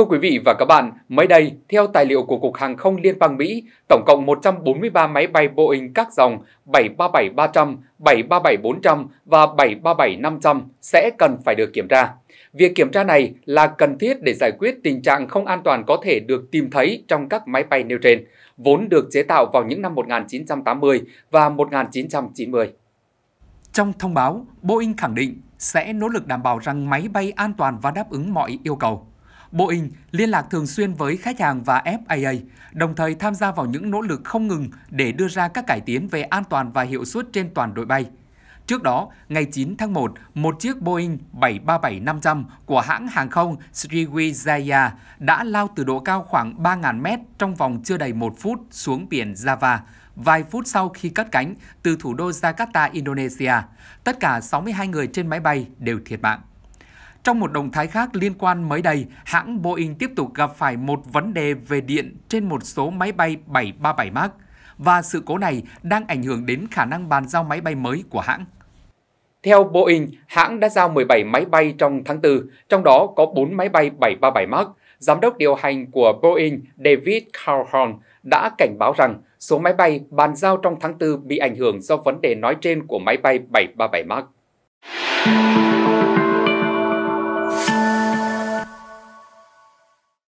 Thưa quý vị và các bạn, mới đây, theo tài liệu của Cục Hàng không Liên bang Mỹ, tổng cộng 143 máy bay Boeing các dòng 737-300, 737-400 và 737-500 sẽ cần phải được kiểm tra. Việc kiểm tra này là cần thiết để giải quyết tình trạng không an toàn có thể được tìm thấy trong các máy bay nêu trên, vốn được chế tạo vào những năm 1980 và 1990. Trong thông báo, Boeing khẳng định sẽ nỗ lực đảm bảo rằng máy bay an toàn và đáp ứng mọi yêu cầu. Boeing liên lạc thường xuyên với khách hàng và FAA, đồng thời tham gia vào những nỗ lực không ngừng để đưa ra các cải tiến về an toàn và hiệu suất trên toàn đội bay. Trước đó, ngày 9 tháng 1, một chiếc Boeing 737-500 của hãng hàng không Sriwijaya đã lao từ độ cao khoảng 3.000 mét trong vòng chưa đầy một phút xuống biển Java, vài phút sau khi cất cánh từ thủ đô Jakarta, Indonesia. Tất cả 62 người trên máy bay đều thiệt mạng. Trong một động thái khác liên quan mới đây, hãng Boeing tiếp tục gặp phải một vấn đề về điện trên một số máy bay 737 MAX và sự cố này đang ảnh hưởng đến khả năng bàn giao máy bay mới của hãng. Theo Boeing, hãng đã giao 17 máy bay trong tháng 4, trong đó có 4 máy bay 737 MAX. Giám đốc điều hành của Boeing David Calhoun đã cảnh báo rằng số máy bay bàn giao trong tháng 4 bị ảnh hưởng do vấn đề nói trên của máy bay 737 MAX.